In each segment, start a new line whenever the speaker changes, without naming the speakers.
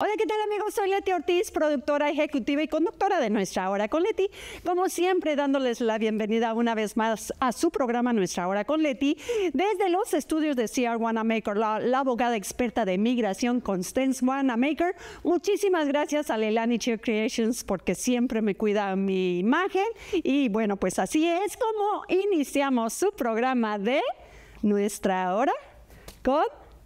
Hola, ¿qué tal amigos? Soy Leti Ortiz, productora ejecutiva y conductora de Nuestra Hora con Leti. Como siempre, dándoles la bienvenida una vez más a su programa Nuestra Hora con Leti. Desde los estudios de CR Wanamaker, la, la abogada experta de migración Constance Wanamaker. Muchísimas gracias a Leilani Cheer Creations porque siempre me cuida mi imagen. Y bueno, pues así es como iniciamos su programa de Nuestra Hora con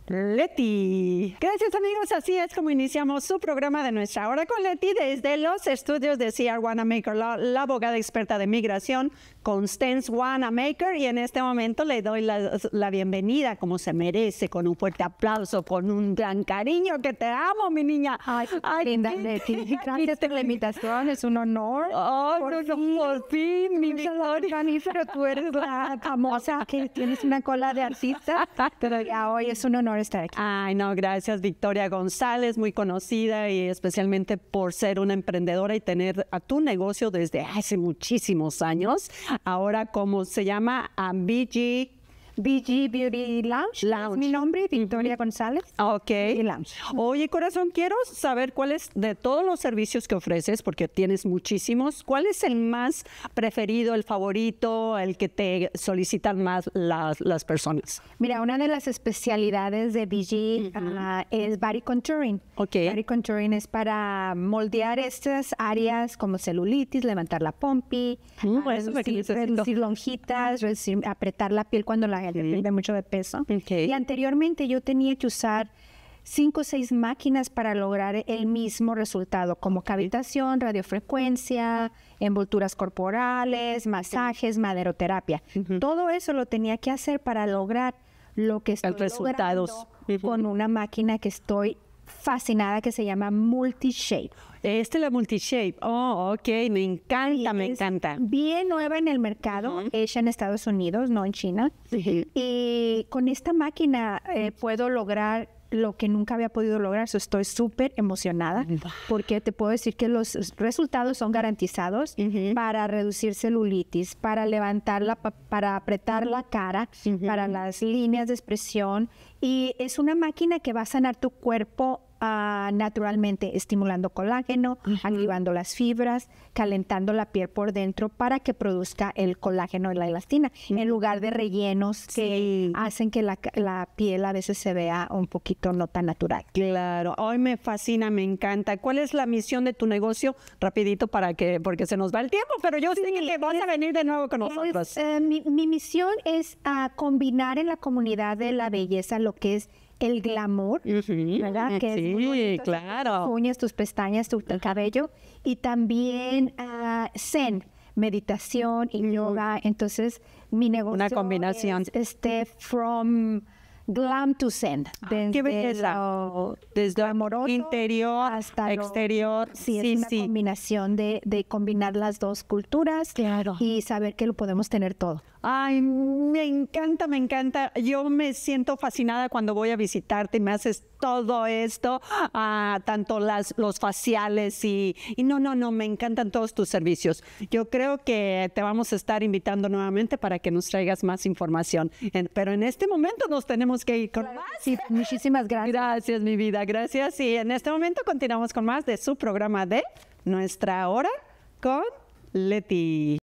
Leti. Gracias amigos, así es como iniciamos su programa de nuestra hora con Leti desde los estudios de CR Wanamaker, la, abogada experta de migración Constance Wanamaker y en este momento le doy la, bienvenida como se merece, con un fuerte aplauso, con un gran cariño, que te amo mi niña. Ay, Ay linda Leti, gracias por la invitación, es un honor. Oh, por, no, fin. por fin, mi Pero tú eres la famosa que tienes una cola de artista, pero ya hoy es un honor Ay, no, gracias Victoria González, muy conocida y especialmente por ser una emprendedora y tener a tu negocio desde hace muchísimos años. Ahora, ¿cómo se llama? BG BG Beauty Lounge. mi nombre, Victoria González. Ah, ok. Lounge. Oye, corazón, quiero saber cuál es de todos los servicios que ofreces, porque tienes muchísimos, ¿cuál es el más preferido, el favorito, el que te solicitan más las, personas?
Mira, una de las especialidades de BG ah, es body contouring. Ok. Body contouring es para moldear estas áreas como celulitis, levantar la pompi, uh, ah, reducir, lonjitas, apretar la piel cuando la mucho de peso. Y anteriormente yo tenía que usar cinco o seis máquinas para lograr el mismo resultado, como cavitación, radiofrecuencia, envolturas corporales, masajes, maderoterapia. Todo eso lo tenía que hacer para lograr lo que estoy resultados. con una máquina que estoy fascinada que se llama Multishape. Este es la Multishape. Oh, ok, me encanta, me encanta. Bien nueva en el mercado, ella hecha en Estados Unidos, no en China. Y con esta máquina eh, puedo lograr lo que nunca había podido lograr. estoy súper emocionada porque te puedo decir que los resultados son garantizados para reducir celulitis, para levantarla, para apretar la cara, para las líneas de expresión. Y es una máquina que va a sanar tu cuerpo Ah, naturalmente estimulando colágeno, activando las fibras, calentando la piel por dentro para que produzca el colágeno y la elastina, en lugar de rellenos que hacen
que la, piel a veces se vea un poquito no tan natural. Claro, hoy me fascina, me encanta. ¿Cuál es la misión de tu negocio? Rapidito para que, porque se nos va el tiempo, pero yo sí, sé que vas a venir de nuevo con nosotros. Eh, mi, misión es ah, combinar en la comunidad
de la belleza lo que es el glamour, ¿verdad? Que sí, claro. Tus uñas, tus pestañas, tu, cabello. Y también ah, zen, meditación y yoga. Entonces, mi negocio Una combinación. este, from glam to send. Ah, desde Qué belleza. desde interior hasta exterior. sí, es una combinación de, combinar las dos culturas
y saber que lo podemos tener todo. Ay, me encanta, me encanta. Yo me siento fascinada cuando voy a visitarte y me haces todo esto, ah, tanto las, los faciales y, y no, no, no, me encantan todos tus servicios. Yo creo que te vamos a estar invitando nuevamente para que nos traigas más información. pero en este momento nos tenemos que ir con más. muchísimas gracias. Gracias, mi vida, gracias. Y en este momento continuamos con más de su programa de Nuestra Hora con Leti.